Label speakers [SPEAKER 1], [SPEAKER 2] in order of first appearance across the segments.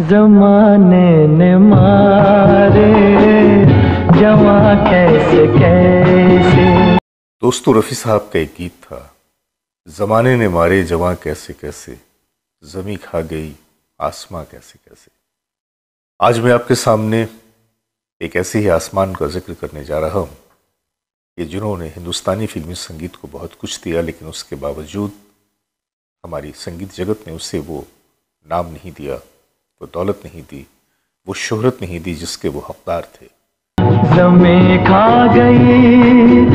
[SPEAKER 1] जमाने ने मारे जमा कैसे कैसे दोस्तों रफ़ी साहब का एक गीत था जमाने ने मारे जवा कैसे कैसे जमी खा गई आसमां कैसे कैसे आज मैं आपके सामने एक ऐसे ही आसमान का जिक्र करने जा रहा हूँ कि जिन्होंने हिंदुस्तानी फिल्मी संगीत को बहुत कुछ दिया लेकिन उसके बावजूद हमारी संगीत जगत ने उसे वो नाम नहीं दिया को दौलत नहीं दी वो शोहरत नहीं दी जिसके वो हकदार थे खा गई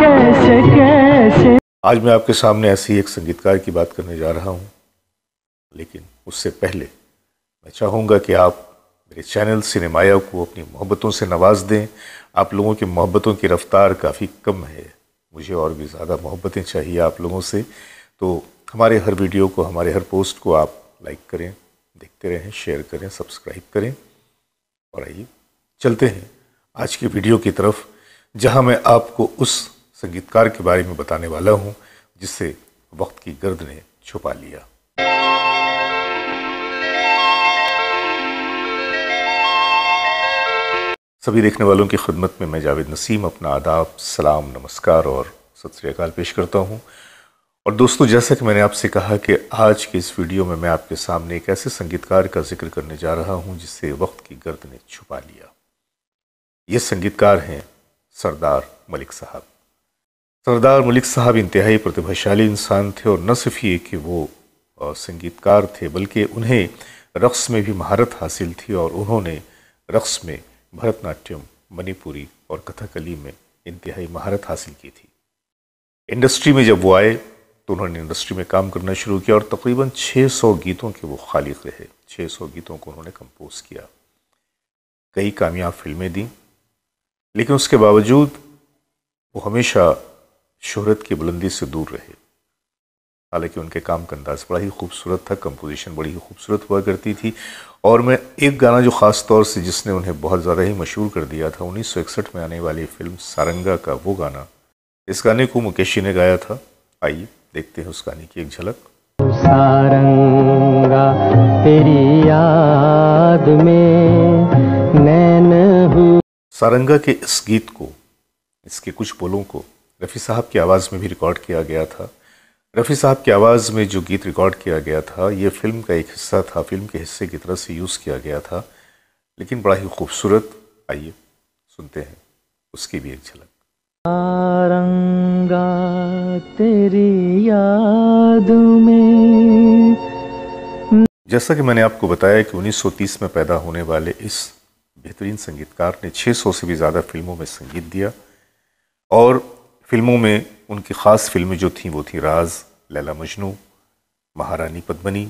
[SPEAKER 1] कैसे कैसे आज मैं आपके सामने ऐसी एक संगीतकार की बात करने जा रहा हूँ लेकिन उससे पहले मैं चाहूँगा कि आप मेरे चैनल सिनेमाया को अपनी मोहब्बतों से नवाज दें आप लोगों की मोहब्बतों की रफ्तार काफ़ी कम है मुझे और भी ज़्यादा मोहब्बतें चाहिए आप लोगों से तो हमारे हर वीडियो को हमारे हर पोस्ट को आप लाइक करें देखते रहें शेयर करें सब्सक्राइब करें और आइए चलते हैं आज की वीडियो की तरफ जहां मैं आपको उस संगीतकार के बारे में बताने वाला हूं जिसे वक्त की गर्द ने छुपा लिया सभी देखने वालों की खदमत में मैं जावेद नसीम अपना आदाब सलाम नमस्कार और सत श्रीकाल पेश करता हूँ और दोस्तों जैसा कि मैंने आपसे कहा कि आज के इस वीडियो में मैं आपके सामने एक ऐसे संगीतकार का जिक्र करने जा रहा हूं जिसे वक्त की गर्द ने छुपा लिया ये संगीतकार हैं सरदार मलिक साहब सरदार मलिक साहब इंतहाई प्रतिभाशाली इंसान थे और न सिर्फ ये कि वो संगीतकार थे बल्कि उन्हें रक़्स में भी महारत हासिल थी और उन्होंने रक़्स में भरतनाट्यम मणिपुरी और कथकली में इंतहाई महारत हासिल की थी इंडस्ट्री में जब वो आए तो उन्होंने इंडस्ट्री में काम करना शुरू किया और तकरीबन 600 गीतों के वो खालिक रहे 600 गीतों को उन्होंने कंपोज किया कई कामयाब फिल्में दी लेकिन उसके बावजूद वो हमेशा शोहरत की बुलंदी से दूर रहे हालांकि उनके काम का अंदाज़ बड़ा ही खूबसूरत था कंपोजिशन बड़ी ही खूबसूरत हुआ करती थी और मैं एक गाना जो ख़ास तौर से जिसने उन्हें बहुत ज़्यादा ही मशहूर कर दिया था उन्नीस में आने वाली फ़िल्म सारंगा का वो गाना इस गाने को मुकेशी ने गाया था आइए देखते हैं उस गाने की एक झलक सारंगा तेरी याद में नैन सारंगा के इस गीत को इसके कुछ बोलों को रफ़ी साहब की आवाज़ में भी रिकॉर्ड किया गया था रफ़ी साहब की आवाज़ में जो गीत रिकॉर्ड किया गया था ये फिल्म का एक हिस्सा था फिल्म के हिस्से की तरह से यूज़ किया गया था लेकिन बड़ा ही खूबसूरत आइए सुनते हैं उसकी भी एक झलक रंगा तेरी याद में जैसा कि मैंने आपको बताया कि 1930 में पैदा होने वाले इस बेहतरीन संगीतकार ने 600 से भी ज़्यादा फिल्मों में संगीत दिया और फिल्मों में उनकी ख़ास फिल्में जो थीं वो थी राज लैला मजनू महारानी पद्मनी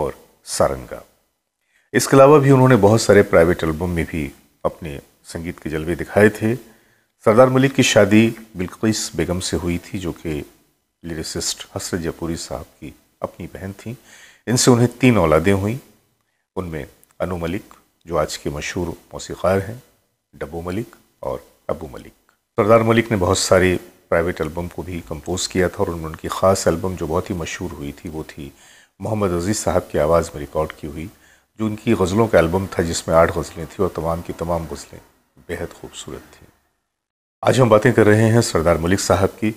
[SPEAKER 1] और सारंगा इसके अलावा भी उन्होंने बहुत सारे प्राइवेट एल्बम में भी अपने संगीत के जलवे दिखाए थे सरदार मलिक की शादी बिल्किस बेगम से हुई थी जो कि लिरिसिस्ट हसरत जयपुरी साहब की अपनी बहन थी इनसे उन्हें तीन औलादें हुई उनमें अनु मलिक जो आज के मशहूर मौसीकार हैं डब्बू मलिक और अबू मलिक सरदार मलिक ने बहुत सारे प्राइवेट एल्बम को भी कंपोज़ किया था और उनमें उनकी ख़ास एल्बम जो बहुत ही मशहूर हुई थी वो थी मोहम्मद अजीज़ साहब की आवाज़ में रिकॉर्ड की हुई जो उनकी गज़लों का एल्बम था जिसमें आठ गज़लें थी और तमाम की तमाम गज़लें बेहद खूबसूरत थी आज हम बातें कर रहे हैं सरदार मलिक साहब की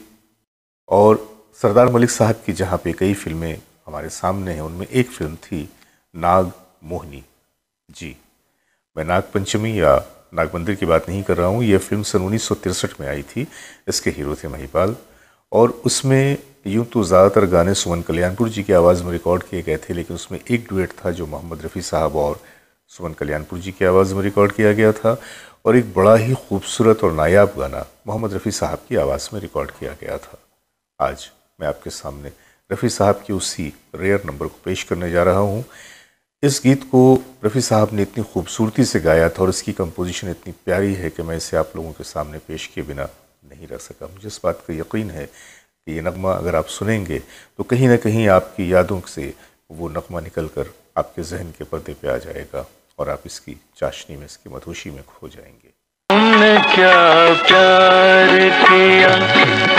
[SPEAKER 1] और सरदार मलिक साहब की जहाँ पे कई फिल्में हमारे सामने हैं उनमें एक फिल्म थी नाग मोहनी जी मैं नाग पंचमी या नाग मंदिर की बात नहीं कर रहा हूँ यह फिल्म सन उन्नीस में आई थी इसके हीरो थे महिपाल और उसमें यूं तो ज़्यादातर गाने सुमन कल्याणपुर जी की आवाज़ में रिकॉर्ड किए गए थे लेकिन उसमें एक डुएट था जो मोहम्मद रफ़ी साहब और सुमन कल्याणपुर जी की आवाज़ में रिकॉर्ड किया गया था और एक बड़ा ही खूबसूरत और नायाब गाना मोहम्मद रफ़ी साहब की आवाज़ में रिकॉर्ड किया गया था आज मैं आपके सामने रफ़ी साहब की उसी रेयर नंबर को पेश करने जा रहा हूँ इस गीत को रफ़ी साहब ने इतनी खूबसूरती से गाया था और इसकी कंपोजिशन इतनी प्यारी है कि मैं इसे आप लोगों के सामने पेश किए बिना नहीं रह सका मुझे इस बात का यकीन है कि ये नगमा अगर आप सुनेंगे तो कहीं ना कहीं आपकी यादों से वो नगमा निकल कर आपके जहन के पर्दे पर आ जाएगा और आप इसकी चाशनी में इसकी मधुशी में खो जाएंगे क्या प्यार किया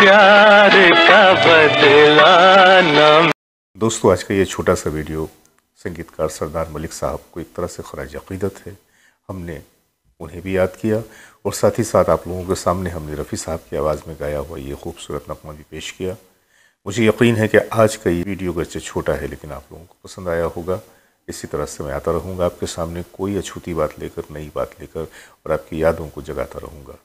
[SPEAKER 1] प्यार का दोस्तों आज का ये छोटा सा वीडियो संगीतकार सरदार मलिक साहब को एक तरह से खराज अकीदत है हमने उन्हें भी याद किया और साथ ही साथ आप लोगों के सामने हमने रफ़ी साहब की आवाज़ में गाया हुआ ये खूबसूरत नकमा भी पेश किया मुझे यकीन है कि आज का ये वीडियो गरचे छोटा है लेकिन आप लोगों को पसंद आया होगा इसी तरह से मैं आता रहूँगा आपके सामने कोई अछूती बात लेकर नई बात लेकर और आपकी यादों को जगाता रहूँगा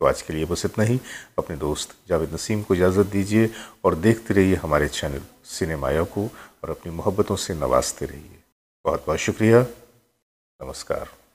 [SPEAKER 1] तो आज के लिए बस इतना ही अपने दोस्त जावेद नसीम को इजाज़त दीजिए और देखते रहिए हमारे चैनल सिनेमाया को और अपनी मोहब्बतों से नवाजते रहिए बहुत बहुत शुक्रिया नमस्कार